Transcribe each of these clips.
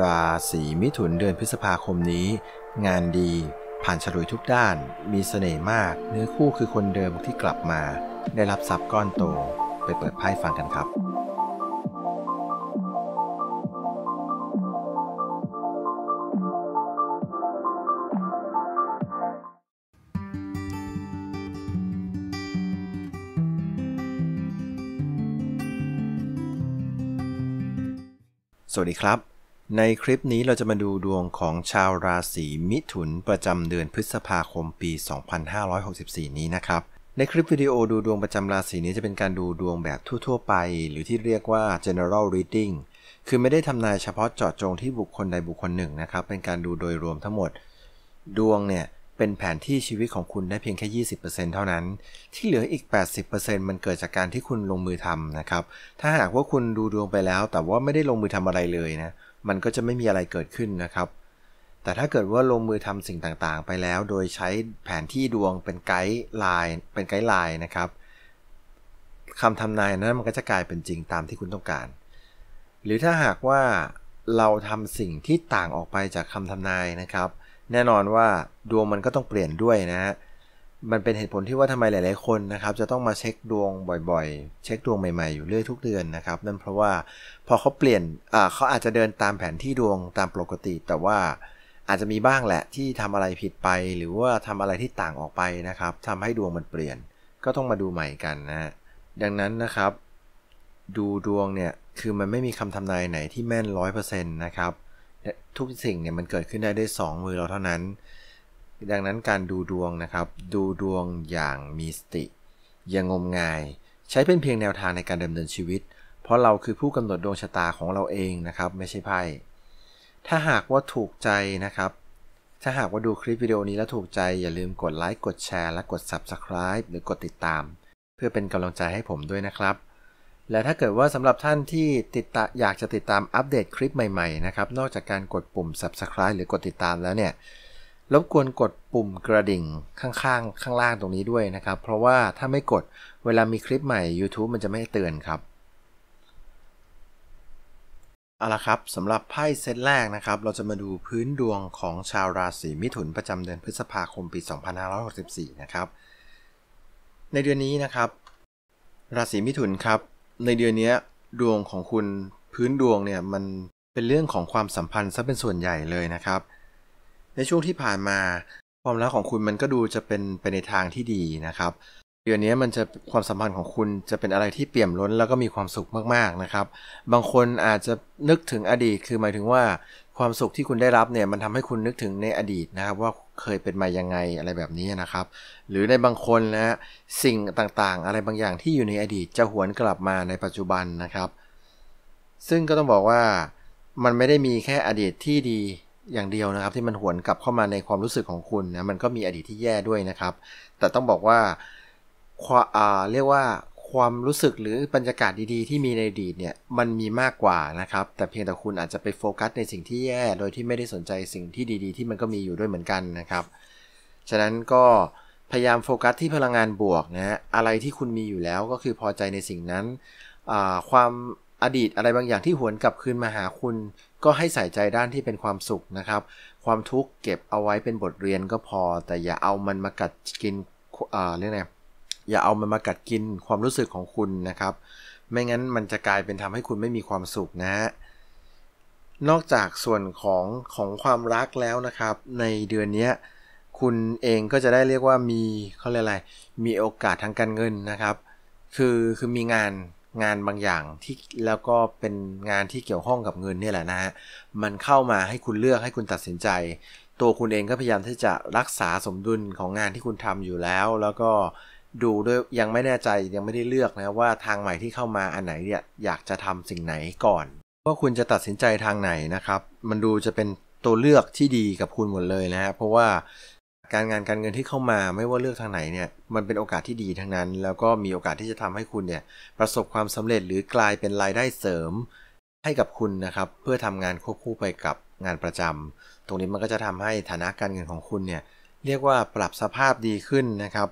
ราศีมิถุนเดือนพฤษภาคมนี้ งานดีผ่านฉลุยทุกด้านมีเสน่ห์มาก เนื้อคู่คือคนเดิมที่กลับมา ได้รับทรัพย์ก้อนโต ไปเปิดไพ่ฟังกันครับ สวัสดีครับในคลิปนี้เราจะมาดูดวงของชาวราศีมิถุนประจำเดือนพฤษภาคมปี 2564 นี้นะครับ ในคลิปวิดีโอดูดวงประจำราศีนี้จะเป็นการดูดวงแบบทั่ว ๆไป หรือที่เรียกว่า general reading คือไม่ได้ทำนายเฉพาะเจาะจงที่บุคคลใดบุคคลหนึ่งนะครับ เป็นการดูโดยรวมทั้งหมด ดวงเนี่ยเป็นแผนที่ชีวิตของคุณได้เพียงแค่20%เท่านั้น ที่เหลืออีก 80%มันเกิดจากการที่คุณลงมือทำนะครับ ถ้าหากว่าคุณดูดวงไปแล้ว แต่ว่าไม่ได้ลงมือทำอะไรเลยนะมันก็จะไม่มีอะไรเกิดขึ้นนะครับ แต่ถ้าเกิดว่าลงมือทำสิ่งต่างๆ ไปแล้ว โดยใช้แผนที่ดวงเป็นไกด์ไลน์เป็นไกด์ไลน์นะครับคำทำนายนั้นมันก็จะกลายเป็นจริงตามที่คุณต้องการ หรือถ้าหากว่าเราทำสิ่งที่ต่างออกไปจากคำทำนายนะครับ แน่นอนว่าดวงมันก็ต้องเปลี่ยนด้วยนะฮะมันเป็นเหตุผลที่ว่าทำไมหลายๆ คนนะครับ จะต้องมาเช็คดวงบ่อยๆ เช็คดวงใหม่ ๆ อยู่เรื่อยทุกเดือนนะครับนั่นเพราะว่าพอเขาเปลี่ยน เขาอาจจะเดินตามแผนที่ดวงตามปกติ แต่ว่าอาจจะมีบ้างแหละที่ทำอะไรผิดไป หรือว่าทำอะไรที่ต่างออกไปนะครับทำให้ดวงมันเปลี่ยน ก็ต้องมาดูใหม่กันนะดังนั้นนะครับ ดูดวงเนี่ยคือมันไม่มีคำทำนายไหนที่แม่นร้อยเปอร์เซ็นต์นะครับทุกสิ่งเนี่ยมันเกิดขึ้นได้ด้วยงมือเราเท่านั้นดังนั้นการดูดวงนะครับดูดวงอย่างมีสติ อย่างงมงายใช้เป็นเพียงแนวทางในการดำเนินชีวิต เพราะเราคือผู้กำหนดดวงชะตาของเราเองนะครับ ไม่ใช่ไพ่ ถ้าหากว่าถูกใจนะครับ ถ้าหากว่าดูคลิปวิดีโอนี้แล้วถูกใจอย่าลืมกดไลค์กดแชร์และกด Subscribe หรือกดติดตาม เพื่อเป็นกำลังใจให้ผมด้วยนะครับ และถ้าเกิดว่าสำหรับท่านที่ติดตาอยากจะติดตามอัปเดตคลิปใหม่ๆนะครับนอกจากการกดปุ่ม Subscribe หรือกดติดตามแล้วเนี่ยรบกวนกดปุ่มกระดิ่งข้าง ๆ ข้างล่างตรงนี้ด้วยนะครับ เพราะว่าถ้าไม่กดเวลามีคลิปใหม่ YouTube มันจะไม่เตือนครับ เอาละครับสำหรับไพ่เซตแรกนะครับ เราจะมาดูพื้นดวงของชาวราศีมิถุนประจำเดือนพฤษภาคมปี 2564นะครับ ในเดือนนี้นะครับ ราศีมิถุนครับ ในเดือนนี้ดวงของคุณพื้นดวงเนี่ยมันเป็นเรื่องของความสัมพันธ์ซะเป็นส่วนใหญ่เลยนะครับในช่วงที่ผ่านมา ความรักของคุณมันก็ดูจะเป็นไปในทางที่ดีนะครับเดือนนี้มันจะความสัมพันธ์ของคุณจะเป็นอะไรที่เปี่ยมล้นแล้วก็มีความสุขมากๆนะครับบางคนอาจจะนึกถึงอดีต คือหมายถึงว่าความสุขที่คุณได้รับเนี่ยมันทำให้คุณนึกถึงในอดีตนะครับว่าเคยเป็นมายังไงอะไรแบบนี้นะครับ หรือในบางคนนะสิ่งต่างๆ อะไรบางอย่างที่อยู่ในอดีตจะหวนกลับมาในปัจจุบันนะครับ ซึ่งก็ต้องบอกว่ามันไม่ได้มีแค่อดีตที่ดีอย่างเดียวนะครับที่มันหวนกลับเข้ามาในความรู้สึกของคุณนะมันก็มีอดีตที่แย่ด้วยนะครับ แต่ต้องบอกว่า ควาเรียกว่าความรู้สึกหรือบรรยากาศดีๆ ที่มีในอดีตเนี่ยมันมีมากกว่านะครับแต่เพียงแต่คุณอาจจะไปโฟกัส ในสิ่งที่แย่ โดยที่ไม่ได้สนใจสิ่งที่ดีๆ ที่มันก็มีอยู่ด้วยเหมือนกันนะครับฉะนั้นก็พยายามโฟกัสที่พลังงานบวกนะะอะไรที่คุณมีอยู่แล้วก็คือพอใจในสิ่งนั้นความอดีตอะไรบางอย่างที่หวนกลับคืนมาหาคุณก็ให้ใส่ใจด้านที่เป็นความสุขนะครับ ความทุกข์เก็บเอาไว้เป็นบทเรียนก็พอ แต่อย่าเอามันมากัดกินอ่าเรียกไงอย่าเอามันมากัดกินความรู้สึกของคุณนะครับ ไม่งั้นมันจะกลายเป็นทำให้คุณไม่มีความสุขนะฮะนอกจากส่วนของของความรักแล้วนะครับ ในเดือนนี้คุณเองก็จะได้เรียกว่ามีเขาเรียกอะไรมีโอกาสทางการเงินนะครับ คือคือมีงานงานบางอย่างที่แล้วก็เป็นงานที่เกี่ยวข้องกับเงินนี่แหละนะฮะมันเข้ามาให้คุณเลือกให้คุณตัดสินใจ ตัวคุณเองก็พยายามที่จะรักษาสมดุลของงานที่คุณทำอยู่แล้ว แล้วก็ดูด้วยยังไม่แน่ใจยังไม่ได้เลือกนะว่าทางใหม่ที่เข้ามาอันไหนเนี่ย อยากจะทำสิ่งไหนก่อนว่าคุณจะตัดสินใจทางไหนนะครับ มันดูจะเป็นตัวเลือกที่ดีกับคุณหมดเลยนะฮะเพราะว่าการงานการเงินที่เข้ามาไม่ว่าเลือกทางไหนเนี่ยมันเป็นโอกาสที่ดีทั้งนั้น แล้วก็มีโอกาสที่จะทำให้คุณเนี่ยประสบความสำเร็จหรือกลายเป็นรายได้เสริมให้กับคุณนะครับ เพื่อทำงานควบคู่ไปกับงานประจำ ตรงนี้มันก็จะทำให้ฐานะการเงินของคุณเนี่ยเรียกว่าปรับสภาพดีขึ้นนะครับ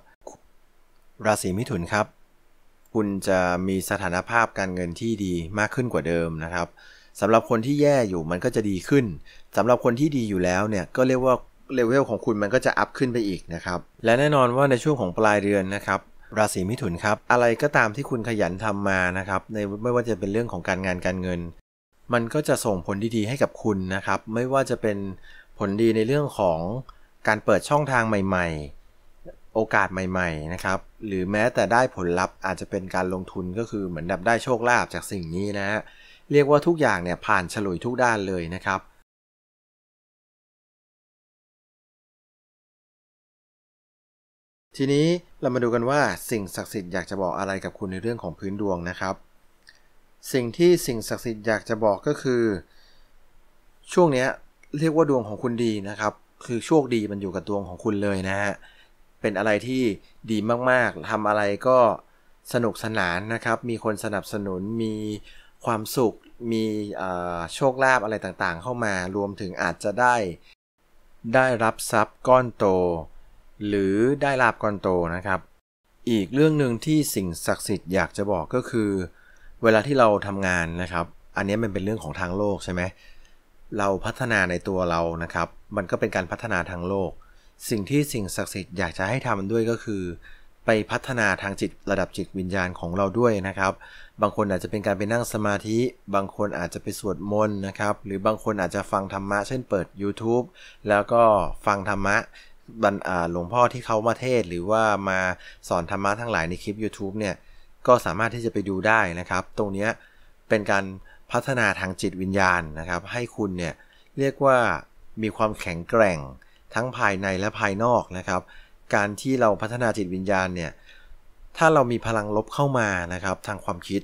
ราศีมิถุนครับ คุณจะมีสถานภาพการเงินที่ดีมากขึ้นกว่าเดิมนะครับสำหรับคนที่แย่อยู่มันก็จะดีขึ้นสำหรับคนที่ดีอยู่แล้วเนี่ยก็เรียกว่าเลเวลของคุณมันก็จะอัพขึ้นไปอีกนะครับ และแน่นอนว่าในช่วงของปลายเดือนนะครับ ราศีมิถุนครับ อะไรก็ตามที่คุณขยันทำมานะครับในไม่ว่าจะเป็นเรื่องของการงานการเงิน มันก็จะส่งผลดีๆ ให้กับคุณนะครับ ไม่ว่าจะเป็นผลดีในเรื่องของการเปิดช่องทางใหม่ๆ โอกาสใหม่ๆนะครับ หรือแม้แต่ได้ผลลัพธ์อาจจะเป็นการลงทุนก็คือเหมือนดับได้โชคลาภจากสิ่งนี้นะฮะเรียกว่าทุกอย่างเนี่ยผ่านฉลุยทุกด้านเลยนะครับทีนี้เรามาดูกันว่า สิ่งศักดิ์สิทธิ์อยากจะบอกอะไรกับคุณในเรื่องของพื้นดวงนะครับ สิ่งที่สิ่งศักดิ์สิทธิ์อยากจะบอกก็คือ ช่วงนี้เรียกว่าดวงของคุณดีนะครับคือโชคดีมันอยู่กับดวงของคุณเลยนะฮะเป็นอะไรที่ดีมากๆทำอะไรก็สนุกสนานนะครับมีคนสนับสนุนมีความสุข มีโชคลาภอะไรต่างๆ เข้ามารวมถึงอาจจะได้ได้รับทรัพย์ก้อนโตหรือได้ลาบก้อนโตนะครับ อีกเรื่องหนึ่งที่สิ่ง ศักดิ์สิทธิ์อยากจะบอกก็คือ เวลาที่เราทำงานนะครับ อันนี้ มันเป็นเรื่องของทางโลกใช่ไหมเราพัฒนาในตัวเรานะครับ มันก็เป็นการพัฒนาทางโลก สิ่งที่สิ่งศักดิ์สิทธิ์อยากจะให้ทำด้วยก็คือ ไปพัฒนาทางจิตระดับจิตวิญญาณของเราด้วยนะครับ บางคนอาจจะเป็นการไปนั่งสมาธิ บางคนอาจจะไปสวดมนต์นะครับ หรือบางคนอาจจะฟัง ธรรมะ เช่นเปิด YouTube แล้วก็ฟัง ธรรมะบรรหลวงพ่อที่เขามาเทศหรือว่ามาสอนธรรมะทั้งหลายในคลิป YouTube เนี่ยก็สามารถที่จะไปดูได้นะครับ ตรงนี้เป็นการพัฒนาทางจิตวิญญาณนะครับ ให้คุณเนี่ยเรียกว่ามีความแข็งแกร่งทั้งภายในและภายนอกนะครับ การที่เราพัฒนาจิตวิญญาณเนี่ยถ้าเรามีพลังลบเข้ามานะครับ ทางความคิด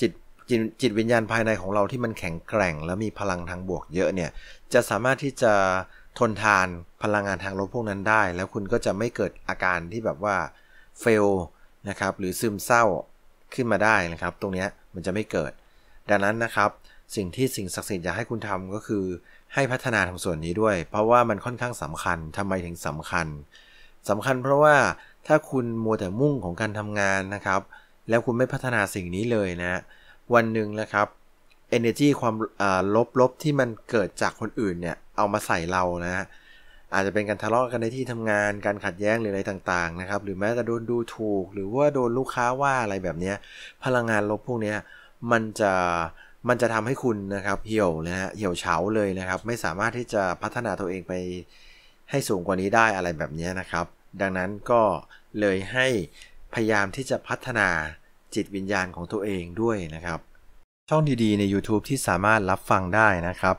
จิตจจิตวิญญาณภายในของเราที่มันแข็งแกร่ง และมีพลังทางบวกเยอะเนี่ยจะสามารถที่จะทนทานพลังงานทางลบพวกนั้นได้ แล้วคุณก็จะไม่เกิดอาการที่แบบว่าเฟลนะครับหรือซึมเศร้าขึ้นมาได้นะครับ ตรงนี้มันจะไม่เกิด ดังนั้นนะครับ สิ่งที่สิ่งศักดิ์สิทธิ์อยากให้คุณทำก็คือ ให้พัฒนาทางส่วนนี้ด้วย เพราะว่ามันค่อนข้างสำคัญทำไมถึงสำคัญ สำคัญเพราะว่าถ้าคุณมัวแต่มุ่งของการทำงานนะครับ แล้วคุณไม่พัฒนาสิ่งนี้เลยนะวันหนึ่งนะครับเอเนจีความลบลบที่มันเกิดจากคนอื่นเนี่ยเอามาใส่เรานะฮะอาจจะเป็นการทะเลาะกันในที่ทำงานการขัดแย้งหรืออะไรต่าง ๆ นะครับ หรือแม้แต่โดนดูถูก หรือว่าโดนลูกค้าว่าอะไรแบบนี้พลังงานลบพวกนี้มันจะมันจะทำให้คุณนะครับเหี่ยวนะฮะเหี่ยวเฉาเลยนะครับ ไม่สามารถที่จะพัฒนาตัวเองไป ให้สูงกว่านี้ได้อะไรแบบนี้นะครับ ดังนั้นก็เลยให้พยายามที่จะพัฒนาจิตวิญญาณของตัวเองด้วยนะครับช่องดี ๆ ใน YouTube ที่สามารถรับฟังได้นะครับ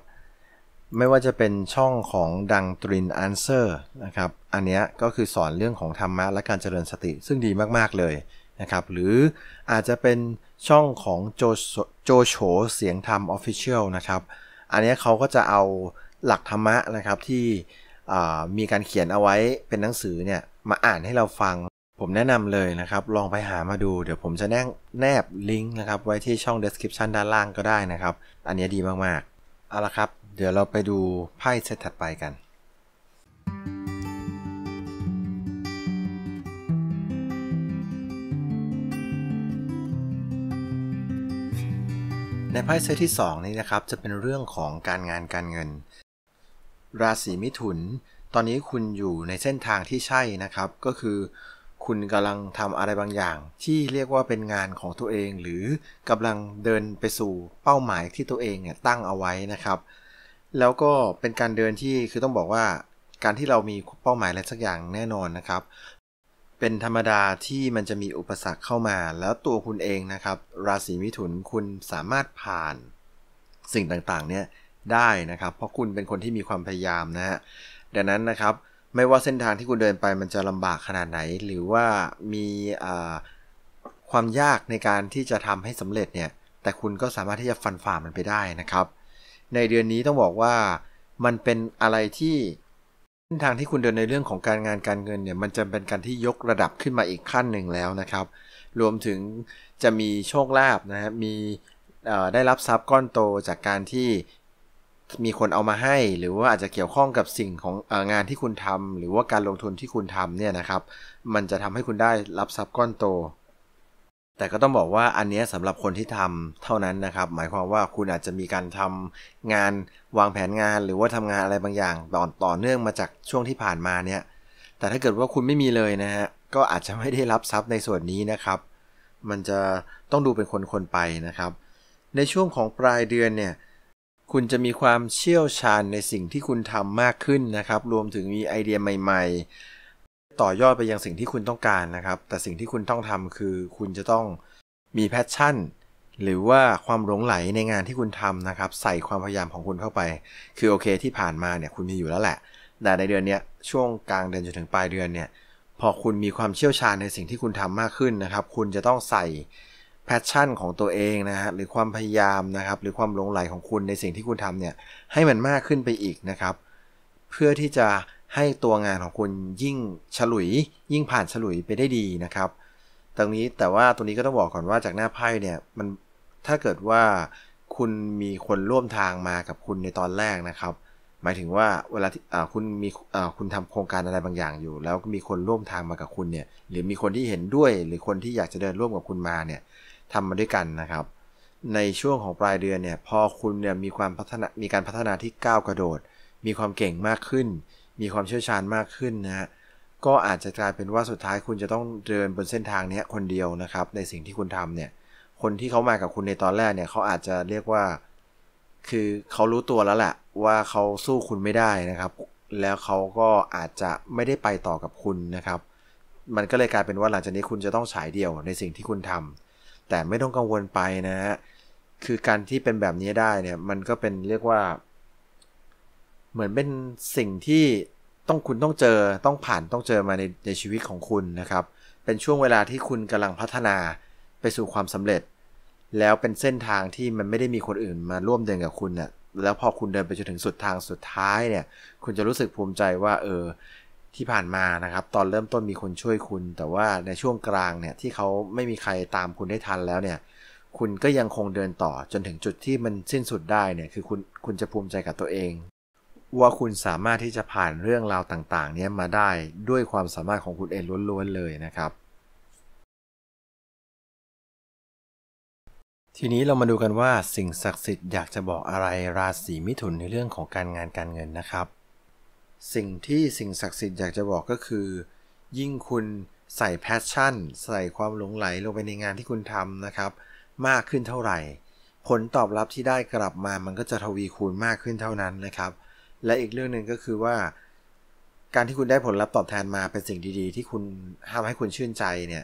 ไม่ว่าจะเป็นช่องของดังตรินอันเซอร์นะครับอันนี้ก็คือสอนเรื่องของธรรมะและการเจริญสติซึ่งดีมากๆเลยนะครับหรืออาจจะเป็นช่องของโจโจโฉเสียงธรรมออฟฟิเชียลนะครับอันนี้เขาก็จะเอาหลักธรรมะนะครับที่มีการเขียนเอาไว้เป็นหนังสือเนี่ยมาอ่านให้เราฟังผมแนะนำเลยนะครับลองไปหามาดู เดี๋ยวผมจะแนบแนบลิงก์นะครับไว้ที่ช่อง description ด้านล่างก็ได้นะครับ อันนี้ดีมากๆ เอาละครับ เดี๋ยวเราไปดูไพ่เซตถัดไปกัน ในไพ่เซตที่ 2 นี้นะครับจะเป็นเรื่องของการงานการเงิน ราศีมิถุน ตอนนี้คุณอยู่ในเส้นทางที่ใช่นะครับก็คือคุณกำลังทำอะไรบางอย่างที่เรียกว่าเป็นงานของตัวเองหรือกำลังเดินไปสู่เป้าหมายที่ตัวเองเนี่ยตั้งเอาไว้นะครับ แล้วก็เป็นการเดินที่คือต้องบอกว่าการที่เรามีเป้าหมายอะไรสักอย่างแน่นอนนะครับ เป็นธรรมดาที่มันจะมีอุปสรรคเข้ามา แล้วตัวคุณเองนะครับ ราศีมิถุนคุณสามารถผ่านสิ่งต่างๆเนี่ยได้นะครับ เพราะคุณเป็นคนที่มีความพยายามนะฮะดังนั้นนะครับไม่ว่าเส้นทางที่คุณเดินไปมันจะลำบากขนาดไหน หรือว่ามีความยากในการที่จะทำให้สำเร็จเนี่ยแต่คุณก็สามารถที่จะฟันฝ่ามันไปได้นะครับ ในเดือนนี้ต้องบอกว่ามันเป็นอะไรที่ เส้นทางที่คุณเดินในเรื่องของการงานการเงินเนี่ยมันจะเป็นการที่ยกระดับขึ้นมาอีกขั้นหนึ่งแล้วนะครับ รวมถึงจะมีโชคลาภนะฮะมีได้รับทรัพย์ก้อนโตจากการที่มีคนเอามาให้หรือว่าอาจจะเกี่ยวข้องกับสิ่งของงานที่คุณทำ หรือว่าการลงทุนที่คุณทำเนี่ยนะครับ มันจะทำให้คุณได้รับทรัพย์ก้อนโต แต่ก็ต้องบอกว่าอันนี้สำหรับคนที่ทำเท่านั้นนะครับ หมายความว่าคุณอาจจะมีการทำงานวางแผนงาน หรือว่าทำงานอะไรบางอย่างต่อต่อเนื่องมาจากช่วงที่ผ่านมาเนี่ยแต่ถ้าเกิดว่าคุณไม่มีเลยนะฮะก็อาจจะไม่ได้รับทรัพย์ในส่วนนี้นะครับ มันจะต้องดูเป็นคนคนไปนะครับ ในช่วงของปลายเดือนเนี่ยคุณจะมีความเชี่ยวชาญในสิ่งที่คุณทำมากขึ้นนะครับ รวมถึงมีไอเดียใหม่ ๆ ต่อยอดไปยังสิ่งที่คุณต้องการนะครับ แต่สิ่งที่คุณต้องทำคือคุณจะต้องมีแพชชั่น หรือว่าความหลงไหลในงานที่คุณทำนะครับใส่ความพยายามของคุณเข้าไป คือโอเคที่ผ่านมาเนี่ยคุณมีอยู่แล้วแหละแต่ในเดือนนี้ช่วงกลางเดือนจนถึงปลายเดือนเนี่ยพอคุณมีความเชี่ยวชาญในสิ่งที่คุณทำมากขึ้นนะครับ คุณจะต้องใส่แพชชั่นของตัวเอง นะฮะหรือความพยายามนะครับ หรือความหลงไหลของคุณในสิ่งที่คุณทำเนี่ยให้มันมากขึ้นไปอีกนะครับ เพื่อที่จะให้ตัวงานของคุณยิ่งฉลุย ยิ่งผ่านฉลุยไปได้ดีนะครับ ตรงนี้แต่ว่าตรงนี้ก็ต้องบอกก่อนว่าจากหน้าไพ่เนี่ยมันถ้าเกิดว่าคุณมีคนร่วมทางมากับคุณในตอนแรกนะครับ หมายถึงว่าเวลาที่คุณมีคุณทำโครงการอะไรบางอย่างอยู่ แล้วมีคนร่วมทางมากับคุณเนี่ยหรือมีคนที่เห็นด้วยหรือคนที่อยากจะเดินร่วมกับคุณมาเนี่ยทำมาด้วยกันนะครับ ในช่วงของปลายเดือนเนี่ยพอคุณเนี่ยมีความพัฒนามีการพัฒนาที่ก้าวกระโดด มีความเก่งมากขึ้น มีความเชี่ยวชาญมากขึ้นนะฮะก็อาจจะกลายเป็นว่าสุดท้ายคุณจะต้องเดินบนเส้นทางนี้คนเดียวนะครับในสิ่งที่คุณทำเนี่ยคนที่เขามากับคุณในตอนแรกเนี่ยเขาอาจจะเรียกว่า คือเขารู้ตัวแล้วแหละ ว่าเขาสู้คุณไม่ได้นะครับ แล้วเขาก็อาจจะไม่ได้ไปต่อกับคุณนะครับ มันก็เลยกลายเป็นว่าหลังจากนี้คุณจะต้องฉายเดี่ยว ในสิ่งที่คุณทำแต่ไม่ต้องกังวลไปนะฮะ คือการที่เป็นแบบนี้ได้เนี่ย มันก็เป็นเรียกว่า เหมือนเป็นสิ่งที่ต้องคุณต้องเจอ ต้องผ่าน ต้องเจอมาในในชีวิตของคุณนะครับ เป็นช่วงเวลาที่คุณกำลังพัฒนาไปสู่ความสำเร็จ แล้วเป็นเส้นทางที่มันไม่ได้มีคนอื่นมาร่วมเดินกับคุณเนะ่ยแล้วพอคุณเดินไปจนถึงสุดทางสุดท้ายเนี่ย คุณจะรู้สึกภูมิใจว่า เออที่ผ่านมานะครับตอนเริ่มต้นมีคนช่วยคุณ แต่ว่าในช่วงกลางเนี่ยที่เขาไม่มีใครตามคุณได้ทันแล้วเนี่ย คุณก็ยังคงเดินต่อจนถึงจุดที่มันสิ้นสุดได้เนี่ยคือคุณคุณจะภูมิใจกับตัวเอง ว่าคุณสามารถที่จะผ่านเรื่องราวต่าง ๆ เนี่ยมาได้ด้วยความสามารถของคุณเองล้วนๆ เลยนะครับ ทีนี้เรามาดูกันว่าสิ่งศักดิ์สิทธิ์อยากจะบอกอะไรราศีมิถุนในเรื่องของการงานการเงินนะครับสิ่งที่สิ่งศักดิ์สิทธิ์อยากจะบอกก็คือ ยิ่งคุณใส่แพชชั่น ใส่ความหลงไหลลงไปในงานที่คุณทำนะครับมากขึ้นเท่าไหร่ ผลตอบรับที่ได้กลับมามันก็จะทวีคูณมากขึ้นเท่านั้นนะครับ และอีกเรื่องหนึ่งก็คือว่า การที่คุณได้ผลลัพธ์ตอบแทนมาเป็นสิ่งดีๆ ที่คุณทำให้คุณชื่นใจเนี่ย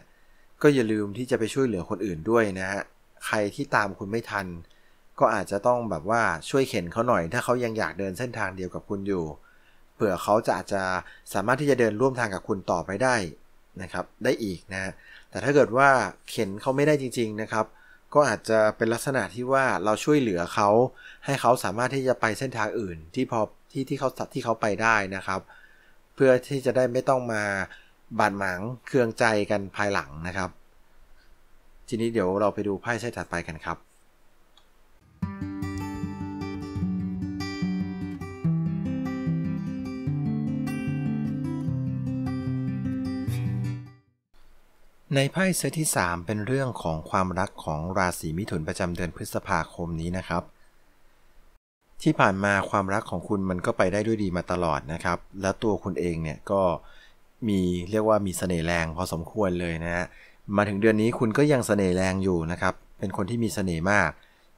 ก็อย่าลืมที่จะไปช่วยเหลือคนอื่นด้วยนะฮะใครที่ตามคุณไม่ทัน ก็อาจจะต้องแบบว่าช่วยเข็นเขาหน่อย ถ้าเขายังอยากเดินเส้นทางเดียวกับคุณอยู่เผื่อเขาจะอาจจะสามารถที่จะเดินร่วมทางกับคุณต่อไปได้นะครับ ได้อีกนะ แต่ถ้าเกิดว่าเข็นเขาไม่ได้จริง ๆนะครับ ก็อาจจะเป็นลักษณะที่ว่าเราช่วยเหลือเขาให้เขาสามารถที่จะไปเส้นทางอื่นที่พอที่ที่เขาที่เขาไปได้นะครับ เพื่อที่จะได้ไม่ต้องมาบาดหมางเครืองใจกันภายหลังนะครับทีนี้เดี๋ยวเราไปดูไพ่เซตถัดไปกันครับ thank you ในไพ่เซตที่ 3 เป็นเรื่องของความรักของราศีมิถุนประจำเดือนพฤษภาคมนี้นะครับ ที่ผ่านมาความรักของคุณมันก็ไปได้ด้วยดีมาตลอดนะครับ แล้วตัวคุณเองเนี่ยก็มีเรียกว่ามีสเสน่ห์แรงพอสมควรเลยนะฮะมาถึงเดือนนี้คุณก็ยังสเสน่ห์แรงอยู่นะครับ เป็นคนที่มีสเสน่ห์มาก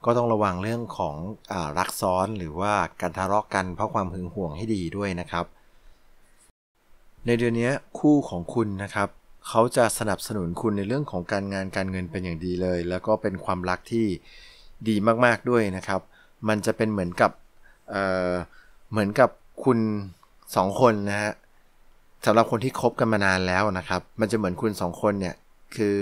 ก็ต้องระวังเรื่องของอรักซ้อนหรือว่าการทะเลาะกกันเพราะความหึงหวงให้ดีด้วยนะครับ ในเดือนนี้คู่ของคุณนะครับเขาจะสนับสนุนคุณในเรื่องของการงานการเงินเป็นอย่างดีเลย แล้วก็เป็นความรักที่ดีมากๆด้วยนะครับ มันจะเป็นเหมือนกับเเหมือนกับคุณสองคนนะฮะสำหรับคนที่คบกันมานานแล้วนะครับ มันจะเหมือนคุณสองคนเนี่ย คือ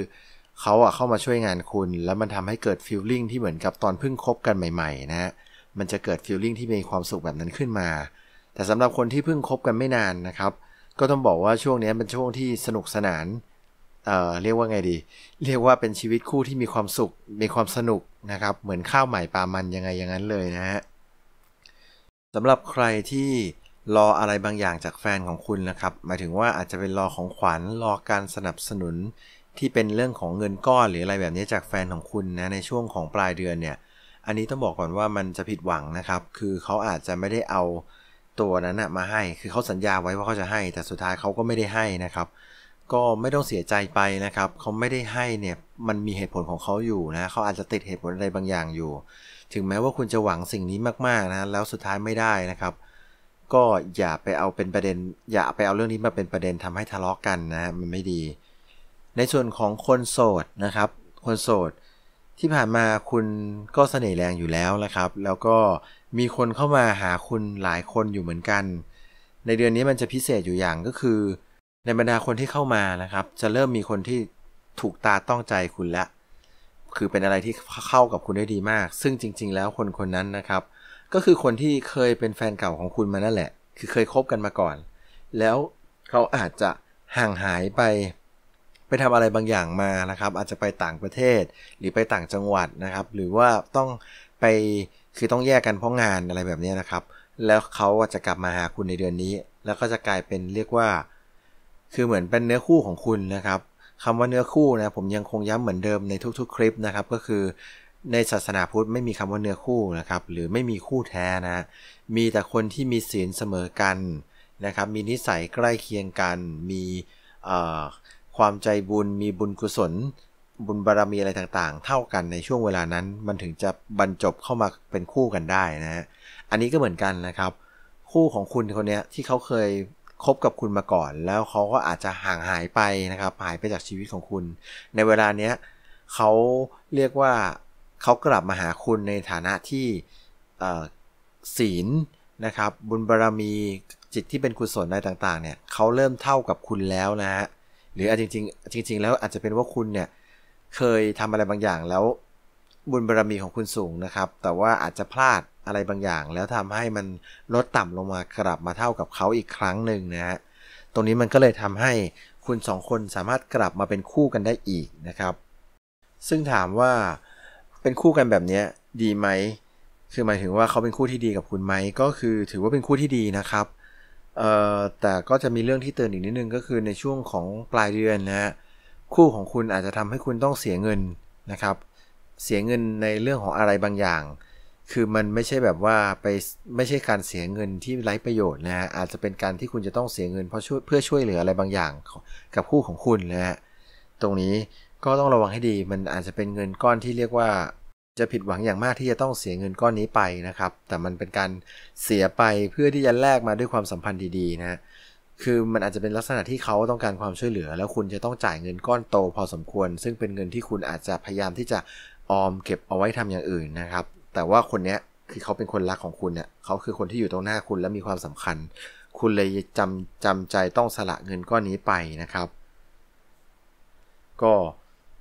เขาอะเข้ามาช่วยงานคุณ แล้วมันทำให้เกิดฟิลลิ่งที่เหมือนกับตอนเพิ่งคบกันใหม่ๆนะฮะมันจะเกิดฟิลลิ่งที่มีความสุขแบบนั้นขึ้นมา แต่สำหรับคนที่เพิ่งคบกันไม่นานนะครับก็ต้องบอกว่าช่วงนี้เป็นช่วงที่สนุกสนานเอ่อเรียกว่าไงดี เรียกว่าเป็นชีวิตคู่ที่มีความสุข มีความสนุกนะครับ เหมือนข้าวใหม่ปลามันยังไงอย่างนั้นเลยนะฮะสำหรับใครที่รออะไรบางอย่างจากแฟนของคุณนะครับ หมายถึงว่าอาจจะเป็นรอของขวัญ รอการสนับสนุนที่เป็นเรื่องของเงินก้อนหรืออะไรแบบนี้จากแฟนของคุณนะ ในช่วงของปลายเดือนเนี่ย อันนี้ต้องบอกก่อนว่ามันจะผิดหวังนะครับ คือเขาอาจจะไม่ได้เอาตัวนั้นนมาให้คือเขาสัญญาไว้ว่าเขาจะให้ แต่สุดท้ายเขาก็ไม่ได้ให้นะครับ ก็ไม่ต้องเสียใจไปนะครับเขาไม่ได้ให้เนี่ยมันมีเหตุผลของเขาอยู่นะเขาอาจจะติดเหตุผลอะไรบางอย่างอยู่ ถึงแม้ว่าคุณจะหวังสิ่งนี้มากๆนะแล้วสุดท้ายไม่ได้นะครับ ก็อย่าไปเอาเป็นประเด็น อย่าไปเอาเรื่องนี้มาเป็นประเด็นทำให้ทะเลาะกกันนะมันไม่ดี ในส่วนของคนโสดนะครับ คนโสด ที่ผ่านมาคุณก็เสน่ห์แรงอยู่แล้วนะครับ แล้วก็มีคนเข้ามาหาคุณหลายคนอยู่เหมือนกัน ในเดือนนี้มันจะพิเศษอยู่อย่างก็คือ ในบรรดาคนที่เข้ามานะครับ จะเริ่มมีคนที่ถูกตาต้องใจคุณแล้ว คือเป็นอะไรที่เข้ากับคุณได้ดีมาก ซึ่งจริง ๆ แล้วคนคนนั้นนะครับ ก็คือคนที่เคยเป็นแฟนเก่าของคุณมานั่นแหละ คือเคยคบกันมาก่อน แล้ว เขาอาจจะห่างหายไปไปทำอะไรบางอย่างมานะครับ อาจจะไปต่างประเทศหรือไปต่างจังหวัดนะครับ หรือว่าต้องไปคือต้องแยกกันเพราะงานอะไรแบบนี้นะครับ แล้วเขาจะกลับมาหาคุณในเดือนนี้ แล้วก็จะกลายเป็นเรียกว่า คือเหมือนเป็นเนื้อคู่ของคุณนะครับคำว่าเนื้อคู่นะผมยังคงย้ำเหมือนเดิมในทุก ๆ คลิปนะครับ ก็คือในศาสนาพุทธไม่มีคำว่าเนื้อคู่นะครับ หรือไม่มีคู่แท้นะ มีแต่คนที่มีศีลเสมอกันนะครับ มีนิสัยใกล้เคียงกัน มีความใจบุญ มีบุญกุศลบุญบารรมีอะไรต่างๆ เท่ากันในช่วงเวลานั้น มันถึงจะบรรจบเข้ามาเป็นคู่กันได้นะฮะ อันนี้ก็เหมือนกันนะครับ คู่ของคุณคนนี้ที่เขาเคยคบกับคุณมาก่อน แล้วเขาก็อาจจะห่างหายไปนะครับ หายไปจากชีวิตของคุณ ในเวลาเนี้ยเขาเรียกว่า เขากลับมาหาคุณในฐานะที่ศีลนะครับ บุญบารรมี จิตที่เป็นกุศลอะไรต่างๆ เนี่ยเขาเริ่มเท่ากับคุณแล้วนะฮะ หรืออาจจริงๆ จริงๆ แล้วอาจจะเป็นว่าคุณเนี่ยเคยทำอะไรบางอย่างแล้ว บุญบารรมีของคุณสูงนะครับ แต่ว่าอาจจะพลาดอะไรบางอย่าง แล้วทำให้มันลดต่ำลงมากลับมาเท่ากับเขาอีกครั้งหนึ่งนะฮะตรงนี้มันก็เลยทำให้คุณสองคนสามารถกลับมาเป็นคู่กันได้อีกนะครับ ซึ่งถามว่าเป็นคู่กันแบบนี้ดีไหมคือหมายถึงว่าเขาเป็นคู่ที่ดีกับคุณไหมก็คือถือว่าเป็นคู่ที่ดีนะครับแต่ก็จะมีเรื่องที่เตือนอีกนิดนึงก็คือในช่วงของปลายเดือนนะฮะคู่ของคุณอาจจะทำให้คุณต้องเสียเงินนะครับ เสียเงินในเรื่องของอะไรบางอย่าง คือมันไม่ใช่แบบว่าไปไม่ใช่การเสียเงินที่ไร้ประโยชน์นะฮะอาจจะเป็นการที่คุณจะต้องเสียเงิน เพราะช่วยเพื่อช่วยเหลืออะไรบางอย่างกับคู่ของคุณนะฮะตรงนี้ก็ต้องระวังให้ดีมันอาจจะเป็นเงินก้อนที่เรียกว่า จะผิดหวังอย่างมากที่จะต้องเสียเงินก้อนนี้ไปนะครับ แต่มันเป็นการเสียไปเพื่อที่จะแลกมาด้วยความสัมพันธ์ดีๆนะฮะคือมันอาจจะเป็นลักษณะที่เขาต้องการความช่วยเหลือ แล้วคุณจะต้องจ่ายเงินก้อนโตพอสมควร ซึ่งเป็นเงินที่คุณอาจจะพยายามที่จะออมเก็บเอาไว้ทำอย่างอื่นนะครับ แต่ว่าคนเนี้ยคือเขาเป็นคนรักของคุณเนี่ยเขาคือคนที่อยู่ตรงหน้าคุณและมีความสำคัญ คุณเลยจำจำใจต้องสละเงินก้อนนี้ไปนะครับ ก็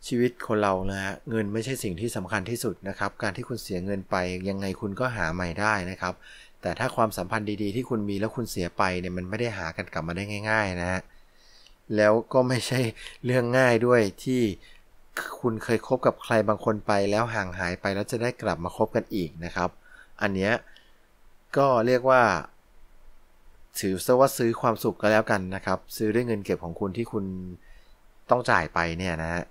ชีวิตคนเรานะฮะเงินไม่ใช่สิ่งที่สำคัญที่สุดนะครับ การที่คุณเสียเงินไป ยังไงคุณก็หาใหม่ได้นะครับแต่ถ้าความสัมพันธ์ดีๆที่คุณมีแล้วคุณเสียไปเนี่ยมันไม่ได้หากันกลับมาได้ง่ายๆนะฮะแล้วก็ไม่ใช่เรื่องง่ายด้วยที่คุณเคยคบกับใครบางคนไปแล้วห่างหายไปแล้วจะได้กลับมาคบกันอีกนะครับ อันเนี้ยก็เรียกว่าถือซะว่าซื้อความสุขก็แล้วกันนะครับ ซื้อด้วยเงินเก็บของคุณที่คุณต้องจ่ายไปเนี่ยนะฮะ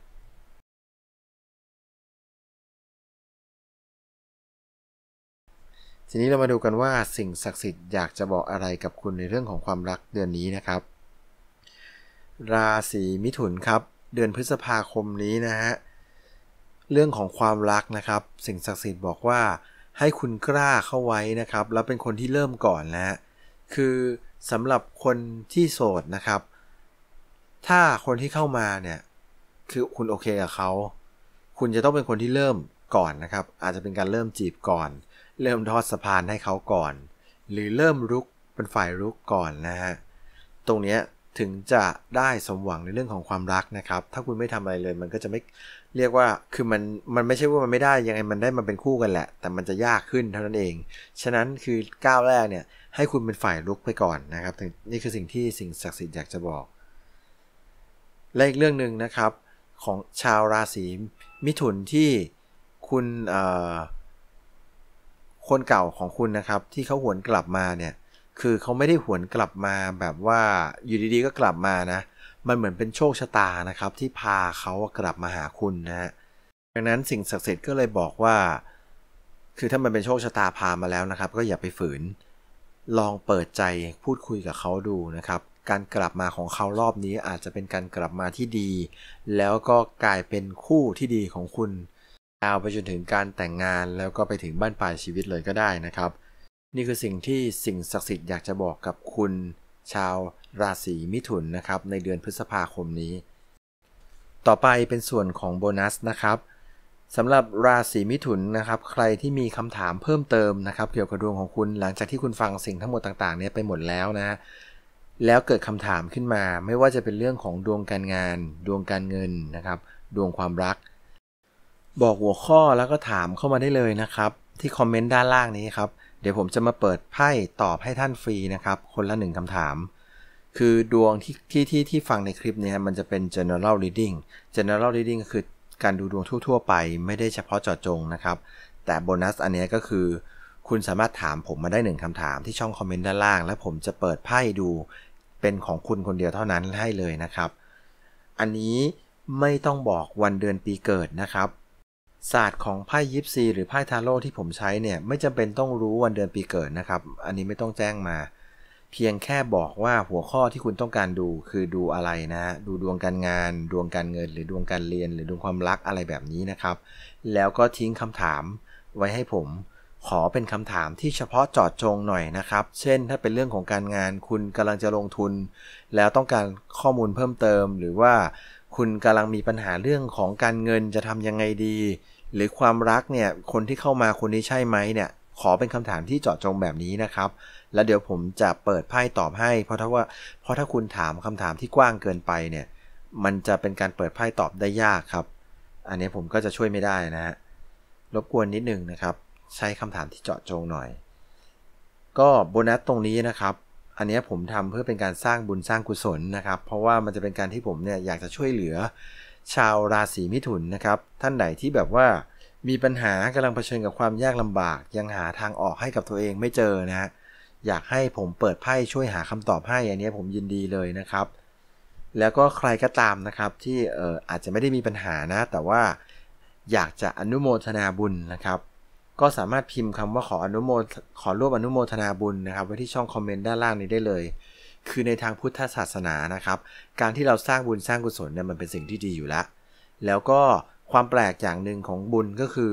ทีนี้เรามาดูกัน ว่าสิ่งศักดิ์สิทธิ์อยากจะบอกอะไรกับคุณในเรื่องของความรักเดือนนี้นะครับ ราศีมิถุนครับเดือนพฤษภาคมนี้นะฮะเรื่องของความรักนะครับ สิ่งศักดิ์สิทธิ์บอกว่า ให้คุณกล้าเข้าไว้นะครับแล้วเป็นคนที่เริ่มก่อนนะฮะคือสำหรับคนที่โสดนะครับ ถ้าคนที่เข้ามาเนี่ยคือคุณโอเคกับเขาคุณจะต้องเป็นคนที่เริ่มก่อนนะครับ อาจจะเป็นการเริ่มจีบก่อนเริ่มทอดสะพานให้เขาก่อน หรือเริ่มรุกเป็นฝ่ายรุกก่อนนะฮะ ตรงนี้ถึงจะได้สมหวังในเรื่องของความรักนะครับ ถ้าคุณไม่ทำอะไรเลยมันก็จะไม่เรียกว่า คือมัน มันไม่ใช่ว่ามันไม่ได้ ยังไงมันได้มันเป็นคู่กันแหละ แต่มันจะยากขึ้นเท่านั้นเอง ฉะนั้นคือก้าวแรกเนี่ยให้คุณเป็นฝ่ายลุกไปก่อนนะครับ นี่คือสิ่งที่สิ่งศักดิ์สิทธิ์อยากจะบอก และอีกเรื่องหนึ่งนะครับของชาวราศีมิถุนที่คุณเอ่อคนเก่าของคุณนะครับที่เขาหวนกลับมาเนี่ยคือเขาไม่ได้หวนกลับมาแบบว่าอยู่ดีๆก็กลับมานะ มันเหมือนเป็นโชคชะตานะครับ ที่พาเขากลับมาหาคุณนะฮะดังนั้นสิ่งศักดิ์สิทธิ์ก็เลยบอกว่า คือถ้ามันเป็นโชคชะตาพามาแล้วนะครับ ก็อย่าไปฝืน ลองเปิดใจพูดคุยกับเขาดูนะครับการกลับมาของเขารอบนี้อาจจะเป็นการกลับมาที่ดี แล้วก็กลายเป็นคู่ที่ดีของคุณเอาไปจนถึงการแต่งงานแล้วก็ไปถึงบ้านปลายชีวิตเลยก็ได้นะครับ นี่คือสิ่งที่สิ่งศักดิ์สิทธิ์อยากจะบอกกับคุณ ชาวราศีมิถุนนะครับในเดือนพฤษภาคมนี้ ต่อไปเป็นส่วนของโบนัสนะครับสำหรับราศีมิถุนนะครับใครที่มีคำถามเพิ่มเติมนะครับเกี่ยวกับดวงของคุณหลังจากที่คุณฟังสิ่งทั้งหมดต่างๆเนี่ยไปหมดแล้วนะแล้วเกิดคำถามขึ้นมาไม่ว่าจะเป็นเรื่องของดวงการงาน ดวงการเงินนะครับดวงความรักบอกหัวข้อแล้วก็ถามเข้ามาได้เลยนะครับ ที่คอมเมนต์ด้านล่างนี้ครับ เดี๋ยวผมจะมาเปิดไพ่ตอบให้ท่านฟรีนะครับ คนละหนึ่งคำถาม คือดวงที่ที่ที่ที่ฟังในคลิปนี้ มันจะเป็น general reading general reading ก็คือการดูดวงทั่ว ๆ ไปไม่ได้เฉพาะเจาะจงนะครับ แต่โบนัสอันนี้ก็คือคุณสามารถถามผมมาได้หนึ่งคำถามที่ช่องคอมเมนต์ด้านล่าง และผมจะเปิดไพ่ดูเป็นของคุณคนเดียวเท่านั้นให้เลยนะครับ อันนี้ไม่ต้องบอกวันเดือนปีเกิดนะครับศาสตร์ของไพ่ยิปซีหรือไพ่ทาโร่ที่ผมใช้เนี่ย ไม่จำเป็นต้องรู้วันเดือนปีเกิดนะครับ อันนี้ไม่ต้องแจ้งมา เพียงแค่บอกว่าหัวข้อที่คุณต้องการดู คือดูอะไรนะดูดวงการงาน ดวงการเงิน หรือดวงการเรียน หรือดวงความรักอะไรแบบนี้นะครับ แล้วก็ทิ้งคำถาม ไว้ให้ผมขอเป็นคำถามที่เฉพาะจอดจงหน่อยนะครับ เช่นถ้าเป็นเรื่องของการงานคุณกำลังจะลงทุน แล้วต้องการข้อมูลเพิ่มเติม หรือว่าคุณกำลังมีปัญหาเรื่องของการเงินจะทำยังไงดี หรือความรักเนี่ยคนที่เข้ามาคนนี้ใช่ไหมเนี่ยขอเป็นคำถามที่เจาะจงแบบนี้นะครับ แล้วเดี๋ยวผมจะเปิดไพ่ตอบให้เพราะถ้าว่า เพราะถ้าคุณถามคำถามที่กว้างเกินไปเนี่ยมันจะเป็นการเปิดไพ่ตอบได้ยากครับ อันนี้ผมก็จะช่วยไม่ได้นะฮะรบกวนนิดนึงนะครับ ใช้คำถามที่เจาะจงหน่อย ก็โบนัสตรงนี้นะครับอันนี้ผมทำเพื่อเป็นการสร้างบุญสร้างกุศลนะครับ เพราะว่ามันจะเป็นการที่ผมเนี่ยอยากจะช่วยเหลือ ชาวราศีมิถุนนะครับ ท่านไหนที่แบบว่ามีปัญหากำลังเผชิญกับความยากลำบากยังหาทางออกให้กับตัวเองไม่เจอนะฮะอยากให้ผมเปิดไพ่ช่วยหาคำตอบให้อันนี้ผมยินดีเลยนะครับ แล้วก็ใครก็ตามนะครับที่เอออาจจะไม่ได้มีปัญหานะ แต่ว่าอยากจะอนุโมทนาบุญนะครับก็สามารถพิมพ์คำว่าขออนุโมขอร่วมอนุโมทนาบุญนะครับไว้ที่ช่องคอมเมนต์ด้านล่างนี้ได้เลย คือในทางพุทธศาสนานะครับ การที่เราสร้างบุญสร้างกุศลเนี่ยมันเป็นสิ่งที่ดีอยู่แล้ว แล้วก็ความแปลกอย่างหนึ่งของบุญก็คือ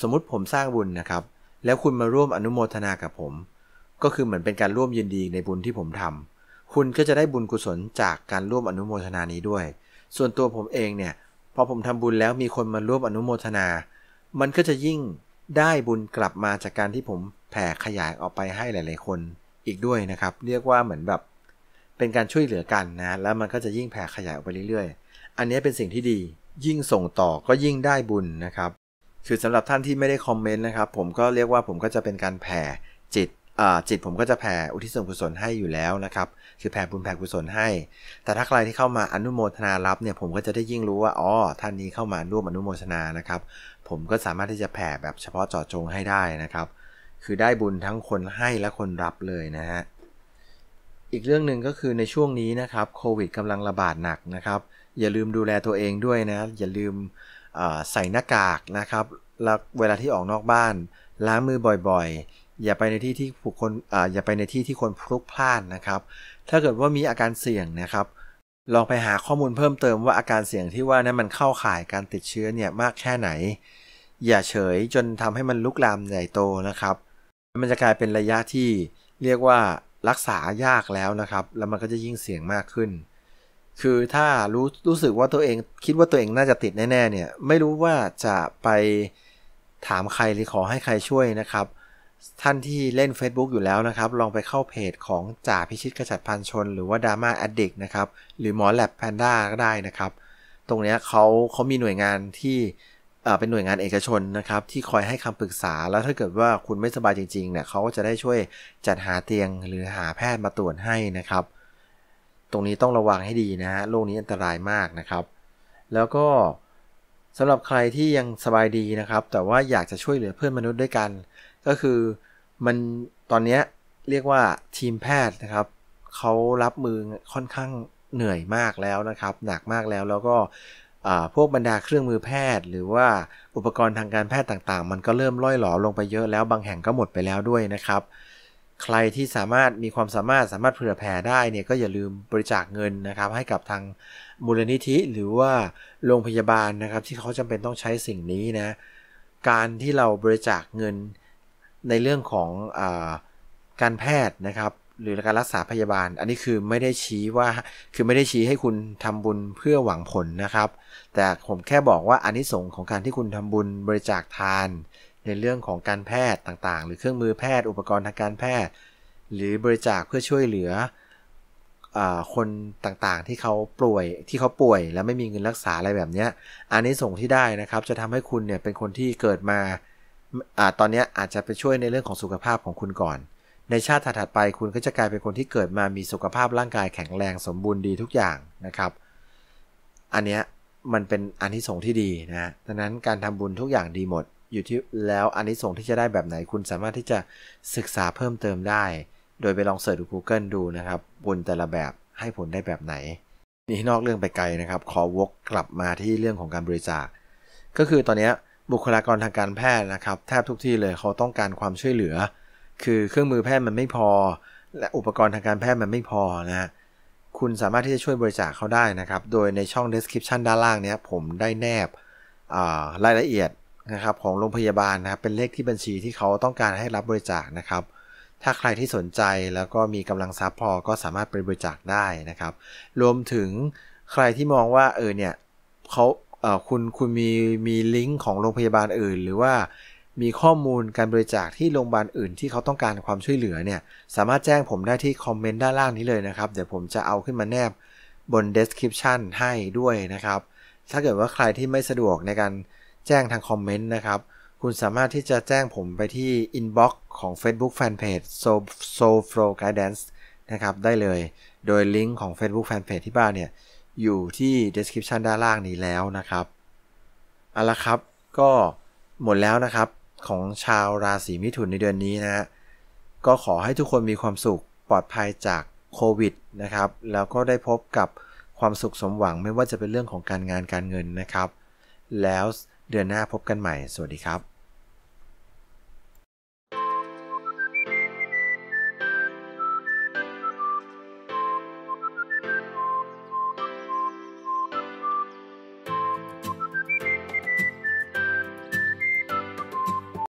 สมมติผมสร้างบุญนะครับ แล้วคุณมาร่วมอนุโมทนากับผม ก็คือเหมือนเป็นการร่วมยินดีในบุญที่ผมทำ คุณก็จะได้บุญกุศล จากการร่วมอนุโมทนานี้ด้วย ส่วนตัวผมเองเนี่ย พอผมทำบุญแล้วมีคนมาร่วมอนุโมทนา มันก็จะยิ่งได้บุญกลับมาจากการที่ผมแผ่ขยายออกไปให้หลาย ๆ คน อีกด้วยนะครับ เรียกว่าเหมือนแบบ เป็นการช่วยเหลือกันนะ แล้วมันก็จะยิ่งแผ่ขยายออกไปเรื่อย ๆ อันนี้เป็นสิ่งที่ดี ยิ่งส่งต่อก็ยิ่งได้บุญนะครับคือสำหรับท่านที่ไม่ได้คอมเมนต์นะครับ ผมก็เรียกว่าผมก็จะเป็นการแผ่จิตจิต ผมก็จะแผ่อุทิศส่วนกุศลให้อยู่แล้วนะครับคือแผ่บุญแผ่กุศลให้ แต่ถ้าใครที่เข้ามาอนุโมทนา รับเนี่ยผมก็จะได้ยิ่งรู้ว่า อ๋อ ท่านนี้เข้ามาร่วมอนุโมทนานะครับ ผมก็สามารถที่จะแผ่แบบเฉพาะเจาะจงให้ได้นะครับ คือได้บุญทั้งคนให้และคนรับเลยนะฮะ อีกเรื่องหนึ่งก็คือในช่วงนี้นะครับโควิดกำลังระบาดหนักนะครับ อย่าลืมดูแลตัวเองด้วยนะ อย่าลืมใส่หน้ากากนะครับแล้วเวลาที่ออกนอกบ้านล้างมือบ่อยๆ อย่าไปในที่ที่ผู้คนออย่าไปในที่ที่คนพลุกพล่านนะครับถ้าเกิดว่ามีอาการเสี่ยงนะครับ ลองไปหาข้อมูลเพิ่มเติมว่าอาการเสี่ยงที่ว่านั้นมันเข้าข่ายการติดเชื้อเนี่ยมากแค่ไหน อย่าเฉยจนทำให้มันลุกลามใหญ่โตนะครับ มันจะกลายเป็นระยะที่เรียกว่ารักษายากแล้วนะครับ แล้วมันก็จะยิ่งเสี่ยงมากขึ้น คือถ้ารู้รู้สึกว่าตัวเอง คิดว่าตัวเองน่าจะติดแน่ๆเนี่ย ไม่รู้ว่าจะไปถามใครหรือขอให้ใครช่วยนะครับท่านที่เล่น Facebook อยู่แล้วนะครับ ลองไปเข้าเพจของจ่าพิชิตกระจัดพันชน หรือว่าดราม่าอดดิกนะครับ หรือ หมอแลบแพนด้าก็ได้นะครับ ตรงนี้เขาเขามีหน่วยงานที่เป็นหน่วยงานเอกชนนะครับ ที่คอยให้คำปรึกษา แล้วถ้าเกิดว่าคุณไม่สบายจริงๆเนี่ยเขาก็จะได้ช่วยจัดหาเตียงหรือหาแพทย์มาตรวจให้นะครับ ตรงนี้ต้องระวังให้ดีนะฮะ โรคนี้อันตรายมากนะครับ แล้วก็สำหรับใครที่ยังสบายดีนะครับ แต่ว่าอยากจะช่วยเหลือเพื่อนมนุษย์ด้วยกันก็คือมันตอนนี้เรียกว่าทีมแพทย์นะครับเขารับมือค่อนข้างเหนื่อยมากแล้วนะครับ หนักมากแล้วแล้วก็พวกบรรดาเครื่องมือแพทย์ หรือว่าอุปกรณ์ทางการแพทย์ต่างๆ มันก็เริ่มล่อยหลอลงไปเยอะแล้วบางแห่งก็หมดไปแล้วด้วยนะครับ ใครที่สามารถมีความสามารถสามารถเผื่อแผ่ได้เนี่ยก็อย่าลืมบริจาคเงินนะครับ ให้กับทางมูลนิธิ หรือว่าโรงพยาบาลนะครับที่เขาจำเป็นต้องใช้สิ่งนี้นะการที่เราบริจาคเงินในเรื่องของอการแพทย์นะครับหรือการรักษาพยาบาล อันนี้คือไม่ได้ชี้ว่าคือไม่ได้ชี้ให้คุณทำบุญเพื่อหวังผลนะครับ แต่ผมแค่บอกว่าอันนี้สงของการที่คุณทำบุญบริจาคทานในเรื่องของการแพทย์ต่างๆ หรือเครื่องมือแพทย์ อุปกรณ์ทางการแพทย์ หรือบริจาคเพื่อช่วยเหลือคนต่างๆ ที่เขาป่วยที่เขาป่วย แล้วไม่มีเงินรักษาอะไรแบบนี้อันนี้ส่งที่ได้นะครับจะทำให้คุณเนี่ยเป็นคนที่เกิดมาอ่าตอนนี้อาจจะไปช่วยในเรื่องของสุขภาพของคุณก่อน ในชาติถัดไป คุณก็จะกลายเป็นคนที่เกิดมามีสุขภาพร่างกาย แข็งแรงสมบูรณ์ดีทุกอย่างนะครับ อันเนี้ยมันเป็นอันที่ส่งที่ดีนะดังนั้นการทำบุญทุกอย่างดีหมดอยู่ที่แล้วอันที่ส่งที่จะได้แบบไหน คุณสามารถที่จะศึกษาเพิ่มเติมได้ โดยไปลองเสิร์ชดู Google ดูนะครับบุญแต่ละแบบให้ผลได้แบบไหน นี่นอกเรื่องไปไกลนะครับ ขอวกกลับมาที่เรื่องของการบริจาค ก็คือตอนนี้บุคลากรทางการแพทย์นะครับแทบทุกที่เลยเขาต้องการความช่วยเหลือ คือเครื่องมือแพทย์มันไม่พอ และอุปกรณ์ทางการแพทย์มันไม่พอนะคุณสามารถที่จะช่วยบริจาคเขาได้นะครับ โดยในช่อง description ด้านล่างเนี้ยผมได้แนบรายละเอียดนะครับของโรงพยาบาลนะครับเป็นเลขที่บัญชีที่เขาต้องการให้รับบริจาคนะครับ ถ้าใครที่สนใจแล้วก็มีกำลังทรัพย์พอก็สามารถไปบริจาคได้นะครับ รวมถึงใครที่มองว่าเออเนี่ยเขาคุณคุณมีมีลิงก์ของโรงพยาบาลอื่น หรือว่ามีข้อมูลการบริจาคที่โรงพยาบาลอื่น ที่เขาต้องการความช่วยเหลือเนี่ยสามารถแจ้งผมได้ที่คอมเมนต์ด้านล่างนี้เลยนะครับเดี๋ยวผมจะเอาขึ้นมาแนบบน description ให้ด้วยนะครับถ้าเกิดว่าใครที่ไม่สะดวกในการแจ้งทางคอมเมนต์นะครับคุณสามารถที่จะแจ้งผมไปที่อินบ็อกซ์ของ Facebook Fanpage so so flow guidance นะครับได้เลยโดยลิงก์ของ Facebook Fanpage ที่บ้านเนี่ยอยู่ที่ description ด้านล่างนี้แล้วนะครับ เอาละครับ ก็หมดแล้วนะครับ ของชาวราศีมิถุนในเดือนนี้นะฮะก็ขอให้ทุกคนมีความสุขปลอดภัยจากโควิดนะครับ แล้วก็ได้พบกับความสุขสมหวังไม่ว่าจะเป็นเรื่องของการงานการเงินนะครับ แล้วเดือนหน้าพบกันใหม่ สวัสดีครับ